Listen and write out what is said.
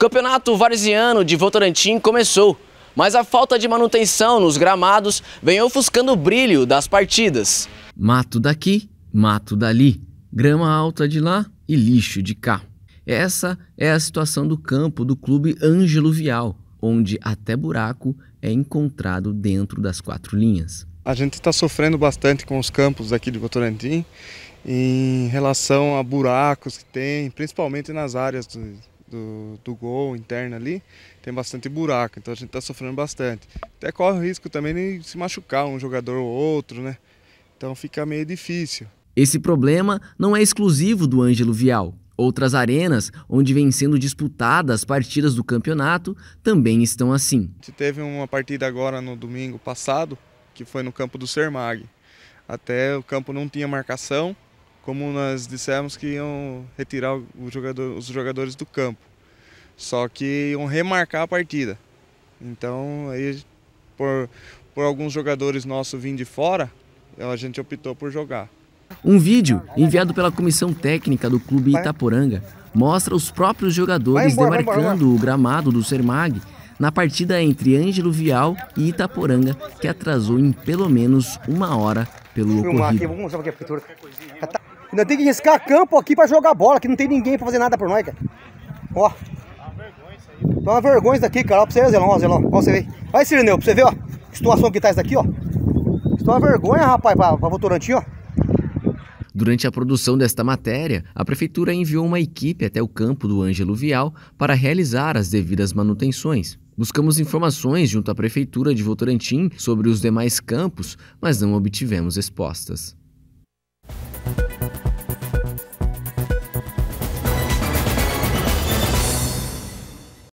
Campeonato Varziano de Votorantim começou, mas a falta de manutenção nos gramados vem ofuscando o brilho das partidas. Mato daqui, mato dali, grama alta de lá e lixo de cá. Essa é a situação do campo do Clube Ângelo Vial, onde até buraco é encontrado dentro das quatro linhas. A gente está sofrendo bastante com os campos aqui de Votorantim em relação a buracos que tem, principalmente nas áreas do, do, do gol interno ali, tem bastante buraco, então a gente está sofrendo bastante. Até corre o risco também de se machucar um jogador ou outro, né? Então fica meio difícil. Esse problema não é exclusivo do Ângelo Vial. Outras arenas, onde vem sendo disputadas as partidas do campeonato, também estão assim. A gente teve uma partida agora no domingo passado, que foi no campo do Sermag. Até o campo não tinha marcação, como nós dissemos que iam retirar jogador, os jogadores do campo. Só que iam remarcar a partida. Então, aí, por, por alguns jogadores nossos vindo de fora, a gente optou por jogar. Um vídeo enviado pela comissão técnica do clube Itaporanga mostra os próprios jogadores embora, demarcando o gramado do Sermag na partida entre Ângelo Vial e Itaporanga, que atrasou em pelo menos uma hora pelo ocorrido. Ainda tem que riscar campo aqui pra jogar bola, que não tem ninguém pra fazer nada por nós, cara. Ó. Dá uma vergonha isso aí. Dá uma vergonha isso daqui, cara. Ó, pra você ver, Zelão, ó, Zelão. Ó, você ver. Vai, Sirineu, pra você ver, ó. Que situação que tá isso daqui, ó. Isso é uma vergonha, rapaz, pra, pra Votorantim, ó. Durante a produção desta matéria, a prefeitura enviou uma equipe até o campo do Ângelo Vial para realizar as devidas manutenções. Buscamos informações junto à prefeitura de Votorantim sobre os demais campos, mas não obtivemos respostas.